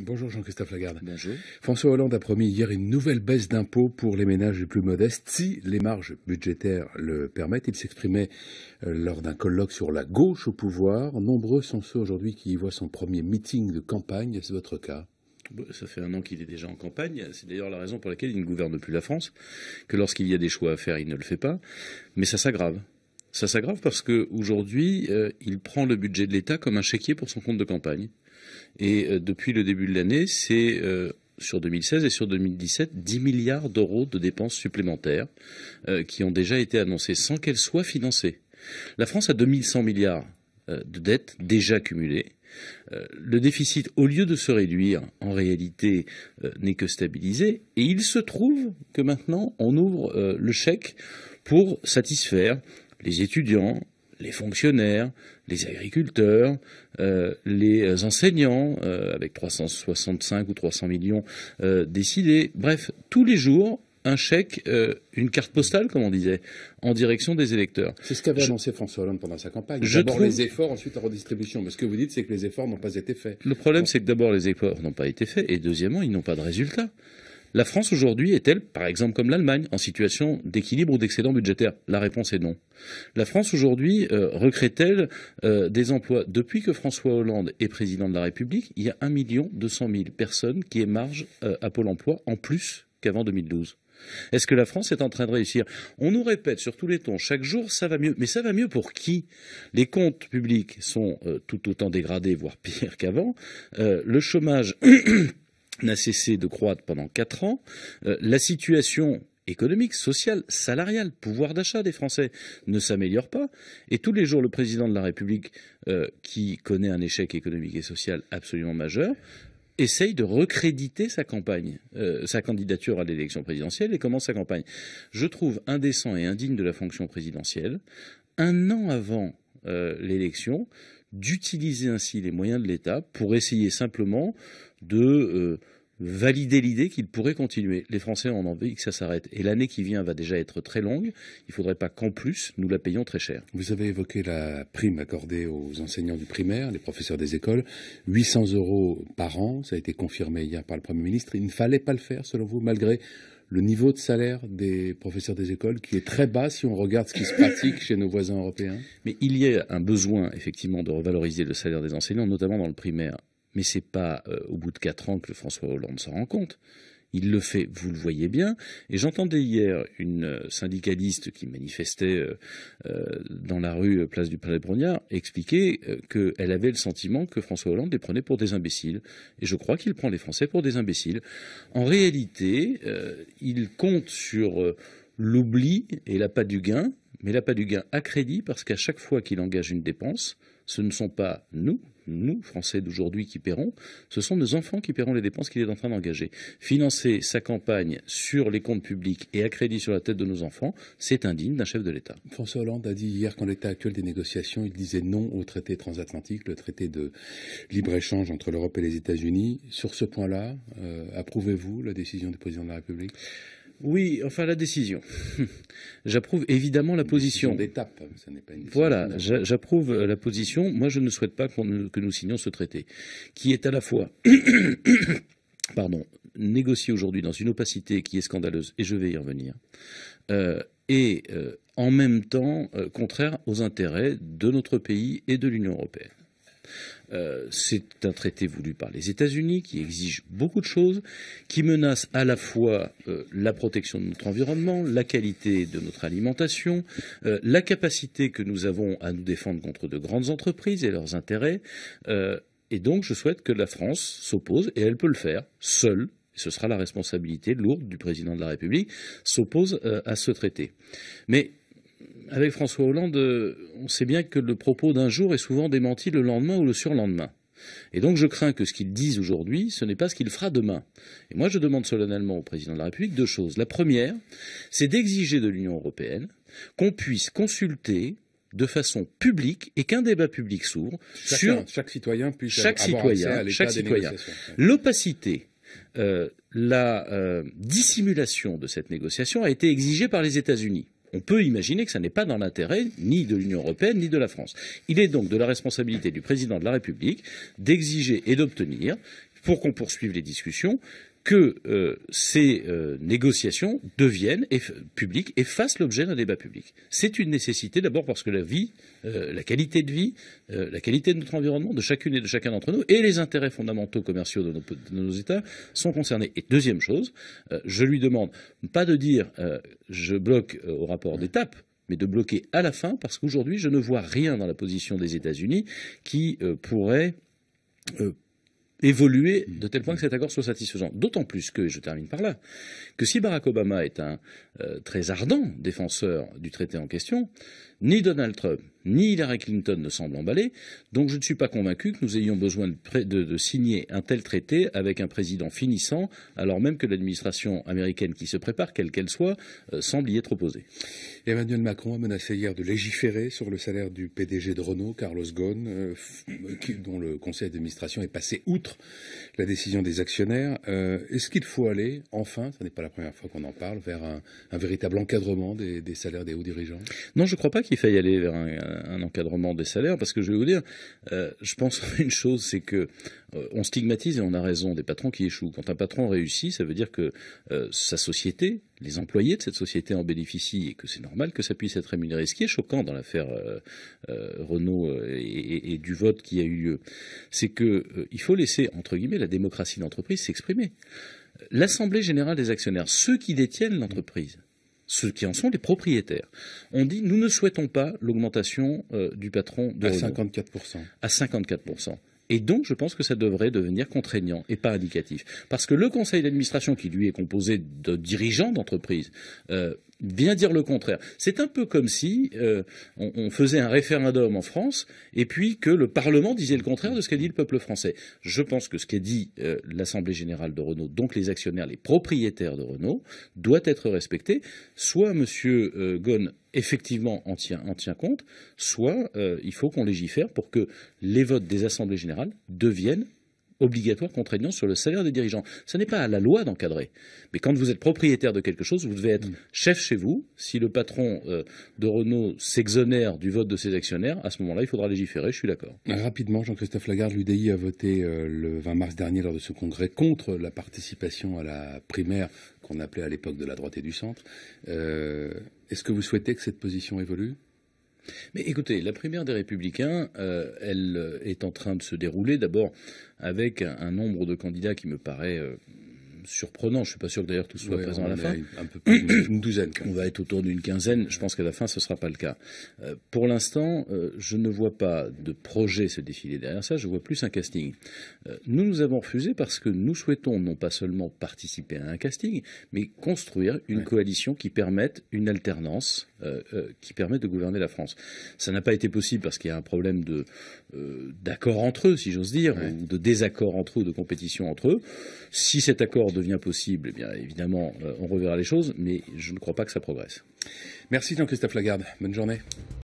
Bonjour Jean-Christophe Lagarde. Bonjour. François Hollande a promis hier une nouvelle baisse d'impôts pour les ménages les plus modestes si les marges budgétaires le permettent. Il s'exprimait euh, lors d'un colloque sur la gauche au pouvoir. Nombreux sont ceux aujourd'hui qui y voient son premier meeting de campagne. C'est votre cas ça fait un an qu'il est déjà en campagne. C'est d'ailleurs la raison pour laquelle il ne gouverne plus la France, que lorsqu'il y a des choix à faire, il ne le fait pas. Mais ça s'aggrave. Ça s'aggrave parce qu'aujourd'hui, euh, il prend le budget de l'État comme un chéquier pour son compte de campagne. Et euh, depuis le début de l'année, c'est euh, sur 2016 et sur 2017 10 milliards d'euros de dépenses supplémentaires euh, qui ont déjà été annoncées sans qu'elles soient financées. La France a 2100 milliards de dettes déjà cumulées. Le déficit, au lieu de se réduire, en réalité, n'est que stabilisé. Et il se trouve que maintenant, on ouvre le chèque pour satisfaire les étudiants, les fonctionnaires, les agriculteurs, euh, les enseignants, euh, avec 365 ou 300 millions euh, décidés. Bref, tous les jours, un chèque, une carte postale, comme on disait, en direction des électeurs. C'est ce qu'avait annoncé François Hollande pendant sa campagne. D'abord les efforts, ensuite la redistribution. Mais ce que vous dites, c'est que les efforts n'ont pas été faits. Le problème, c'est que d'abord les efforts n'ont pas été faits, et deuxièmement, ils n'ont pas de résultats. La France aujourd'hui est-elle, par exemple comme l'Allemagne, en situation d'équilibre ou d'excédent budgétaire La réponse est non. La France aujourd'hui euh, recrée-t-elle euh, des emplois Depuis que François Hollande est président de la République, il y a 1,2 200 de personnes qui émargent euh, à Pôle emploi en plus qu'avant 2012. Est-ce que la France est en train de réussir On nous répète sur tous les tons, chaque jour, ça va mieux. Mais ça va mieux pour qui Les comptes publics sont tout autant dégradés, voire pire qu'avant. le chômage n'a cessé de croître pendant quatre ans. Euh, la situation économique, sociale, salariale, pouvoir d'achat des Français ne s'améliore pas. Et tous les jours, le président de la République, euh, qui connaît un échec économique et social absolument majeur, essaye de recréditer sa campagne, euh, sa candidature à l'élection présidentielle et commence sa campagne. Je trouve indécent et indigne de la fonction présidentielle, un an avant l'élection, d'utiliser ainsi les moyens de l'État pour essayer simplement de euh, valider l'idée qu'il pourrait continuer. Les Français en ont envie que ça s'arrête. Et l'année qui vient va déjà être très longue. Il ne faudrait pas qu'en plus, nous la payions très cher. Vous avez évoqué la prime accordée aux enseignants du primaire, les professeurs des écoles. 800 euros par an, ça a été confirmé hier par le Premier ministre. Il ne fallait pas le faire, selon vous, malgré le niveau de salaire des professeurs des écoles qui est très bas si on regarde ce qui se pratique chez nos voisins européens Mais il y a un besoin effectivement de revaloriser le salaire des enseignants, notamment dans le primaire. Mais c'est pas euh, au bout de quatre ans que François Hollande s'en rend compte. Il le fait, vous le voyez bien. Et j'entendais hier une euh, syndicaliste qui manifestait euh, dans la rue Place du Palais Brognard expliquer qu'elle avait le sentiment que François Hollande les prenait pour des imbéciles. Et je crois qu'il prend les Français pour des imbéciles. En réalité, il compte sur l'oubli et l'appât du gain, mais l'appât du gain à crédit parce qu'à chaque fois qu'il engage une dépense, ce ne sont pas nous nous, Français d'aujourd'hui, qui paierons, ce sont nos enfants qui paieront les dépenses qu'il est en train d'engager. Financer sa campagne sur les comptes publics et à crédit sur la tête de nos enfants, c'est indigne d'un chef de l'État. François Hollande a dit hier qu'en l'état actuel des négociations, il disait non au traité transatlantique, le traité de libre-échange entre l'Europe et les États-Unis. Sur ce point-là, euh, approuvez-vous la décision du président de la République oui, enfin la décision. J'approuve évidemment la position. d'étape, hein, n'est pas une Voilà, j'approuve euh, la position. Moi, je ne souhaite pas que nous signions ce traité, qui est à la fois, négocié aujourd'hui dans une opacité qui est scandaleuse, et je vais y revenir, euh, et euh, en même temps contraire aux intérêts de notre pays et de l'Union européenne. Euh, c'est un traité voulu par les États-Unis qui exige beaucoup de choses, qui menace à la fois euh, la protection de notre environnement, la qualité de notre alimentation, euh, la capacité que nous avons à nous défendre contre de grandes entreprises et leurs intérêts. et donc, je souhaite que la France s'oppose, et elle peut le faire, seule, ce sera la responsabilité lourde du président de la République, s'oppose à ce traité avec François Hollande, euh, on sait bien que le propos d'un jour est souvent démenti le lendemain ou le surlendemain. Et donc je crains que ce qu'il dise aujourd'hui, ce n'est pas ce qu'il fera demain. Et moi je demande solennellement au président de la République deux choses. La première, c'est d'exiger de l'Union européenne qu'on puisse consulter de façon publique et qu'un débat public s'ouvre sur chaque citoyen puisse chaque citoyen, chaque citoyen. L'opacité euh, la euh, dissimulation de cette négociation a été exigée par les États-Unis on peut imaginer que ça n'est pas dans l'intérêt ni de l'Union européenne ni de la France. Il est donc de la responsabilité du président de la République d'exiger et d'obtenir pour qu'on poursuive les discussions que euh, ces euh, négociations deviennent publiques et fassent l'objet d'un débat public. C'est une nécessité d'abord parce que la vie, euh, la qualité de vie, la qualité de notre environnement, de chacune et de chacun d'entre nous, et les intérêts fondamentaux commerciaux de nos, États sont concernés. Et deuxième chose, je lui demande pas de dire je bloque au rapport d'étape, mais de bloquer à la fin, parce qu'aujourd'hui, je ne vois rien dans la position des États-Unis qui pourrait évoluer mmh. de tel point que cet accord soit satisfaisant. D'autant plus que, je termine par là, que si Barack Obama est un euh, très ardent défenseur du traité en question, ni Donald Trump, ni Hillary Clinton ne semblent emballés, donc je ne suis pas convaincu que nous ayons besoin de, de, signer un tel traité avec un président finissant, alors même que l'administration américaine qui se prépare, quelle qu'elle soit, euh, semble y être opposée. Emmanuel Macron a menacé hier de légiférer sur le salaire du PDG de Renault, Carlos Ghosn, euh, dont le conseil d'administration est passé outre la décision des actionnaires. Euh, est-ce qu'il faut aller, enfin, ce n'est pas la première fois qu'on en parle, vers un, véritable encadrement des, des salaires des hauts dirigeants Non, je ne crois pas qu'il il faille aller vers un, encadrement des salaires, parce que je vais vous dire, euh, je pense une chose, c'est que euh, on stigmatise et on a raison des patrons qui échouent. Quand un patron réussit, ça veut dire que euh, sa société, les employés de cette société en bénéficient et que c'est normal que ça puisse être rémunéré. Ce qui est choquant dans l'affaire Renault et, du vote qui a eu lieu, c'est que il faut laisser entre guillemets la démocratie d'entreprise s'exprimer. L'assemblée générale des actionnaires, ceux qui détiennent l'entreprise ceux qui en sont les propriétaires. On dit nous ne souhaitons pas l'augmentation euh, du patron de à cinquante 54%. À 54%. Et donc, je pense que ça devrait devenir contraignant et pas indicatif. Parce que le conseil d'administration, qui lui est composé de dirigeants d'entreprises, euh, vient dire le contraire. C'est un peu comme si euh, on, faisait un référendum en France et puis que le Parlement disait le contraire de ce qu'a dit le peuple français. Je pense que ce qu'a dit euh, l'Assemblée générale de Renault, donc les actionnaires, les propriétaires de Renault, doit être respecté. Soit M. Ghosn effectivement en tient, tient compte, soit euh, il faut qu'on légifère pour que les votes des assemblées générales deviennent obligatoire contraignant sur le salaire des dirigeants. Ce n'est pas à la loi d'encadrer. Mais quand vous êtes propriétaire de quelque chose, vous devez être mm. chef chez vous. Si le patron euh, de Renault s'exonère du vote de ses actionnaires, à ce moment-là, il faudra légiférer, je suis d'accord. Euh, rapidement, Jean-Christophe Lagarde, l'UDI a voté euh, le 20 mars dernier lors de ce congrès contre la participation à la primaire qu'on appelait à l'époque de la droite et du centre. Est-ce que vous souhaitez que cette position évolue mais écoutez, la primaire des Républicains, euh, elle euh, est en train de se dérouler d'abord avec un, nombre de candidats qui me paraît euh, surprenant. Je suis pas sûr que d'ailleurs tout soit présent à la fin. une douzaine. On va être autour d'une quinzaine. Je pense qu'à la fin, ce sera pas le cas. Euh, pour l'instant, euh, je ne vois pas de projet se défiler derrière ça. Je vois plus un casting. Euh, nous nous avons refusé parce que nous souhaitons non pas seulement participer à un casting, mais construire une coalition qui permette une alternance, qui permette de gouverner la France. Ça n'a pas été possible parce qu'il y a un problème de d'accord entre eux, si j'ose dire, ou de désaccord entre eux, de compétition entre eux. Si cet accord devient possible, eh bien évidemment, euh, on reverra les choses, mais je ne crois pas que ça progresse. Merci Jean-Christophe Lagarde. Bonne journée.